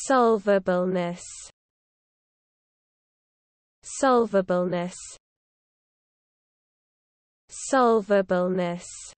Solvableness Solvableness Solvableness